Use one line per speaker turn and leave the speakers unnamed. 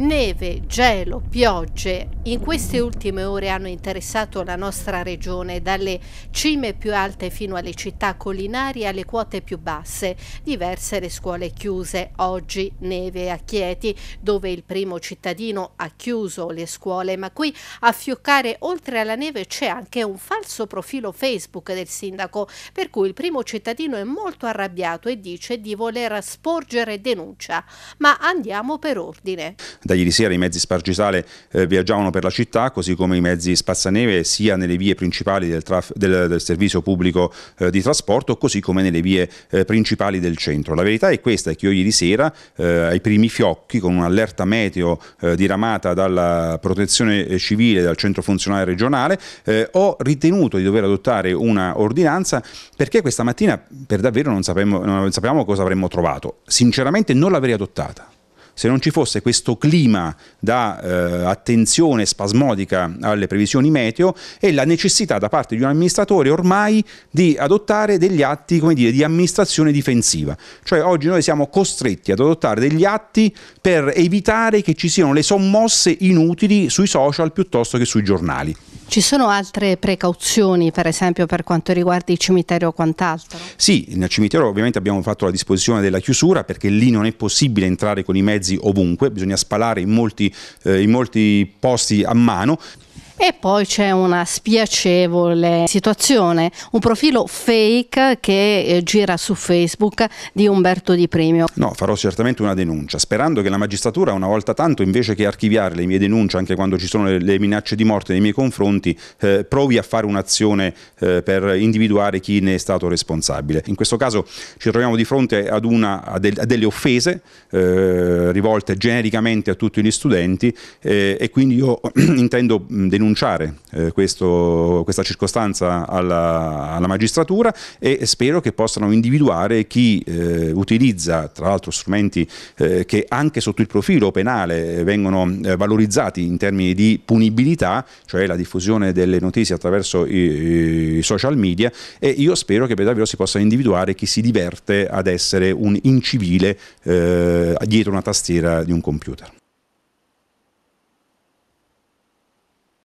Neve, gelo, piogge in queste ultime ore hanno interessato la nostra regione dalle cime più alte fino alle città collinari alle quote più basse, diverse le scuole chiuse, oggi neve a Chieti dove il primo cittadino ha chiuso le scuole ma qui a fioccare oltre alla neve c'è anche un falso profilo Facebook del sindaco per cui il primo cittadino è molto arrabbiato e dice di voler sporgere denuncia ma andiamo per ordine
da ieri sera i mezzi spargisale eh, viaggiavano per la città, così come i mezzi spazzaneve sia nelle vie principali del, del, del servizio pubblico eh, di trasporto, così come nelle vie eh, principali del centro. La verità è questa, è che io ieri sera eh, ai primi fiocchi, con un'allerta meteo eh, diramata dalla protezione eh, civile, dal centro funzionale regionale, ho ritenuto di dover adottare una ordinanza perché questa mattina per davvero non sappiamo, non sappiamo cosa avremmo trovato. Sinceramente non l'avrei adottata se non ci fosse questo clima da eh, attenzione spasmodica alle previsioni meteo e la necessità da parte di un amministratore ormai di adottare degli atti dire, di amministrazione difensiva. Cioè oggi noi siamo costretti ad adottare degli atti per evitare che ci siano le sommosse inutili sui social piuttosto che sui giornali.
Ci sono altre precauzioni, per esempio per quanto riguarda il cimitero o quant'altro?
Sì, nel cimitero ovviamente abbiamo fatto la disposizione della chiusura perché lì non è possibile entrare con i mezzi ovunque, bisogna spalare in molti, eh, in molti posti a mano. E poi
c'è una spiacevole situazione, un profilo fake che eh, gira su Facebook di Umberto Di Premio.
No, farò certamente una denuncia, sperando che la magistratura una volta tanto, invece che archiviare le mie denunce, anche quando ci sono le, minacce di morte nei miei confronti, eh, provi a fare un'azione eh, per individuare chi ne è stato responsabile. In questo caso ci troviamo di fronte ad una, a, del, a delle offese eh, rivolte genericamente a tutti gli studenti eh, e quindi io intendo mm, denunciare denunciare eh, questo, questa circostanza alla, alla, magistratura e spero che possano individuare chi eh, utilizza tra l'altro strumenti eh, che anche sotto il profilo penale eh, vengono eh, valorizzati in termini di punibilità, cioè la diffusione delle notizie attraverso i, i social media e io spero che per davvero si possa individuare chi si diverte ad essere un incivile eh, dietro una tastiera di un computer.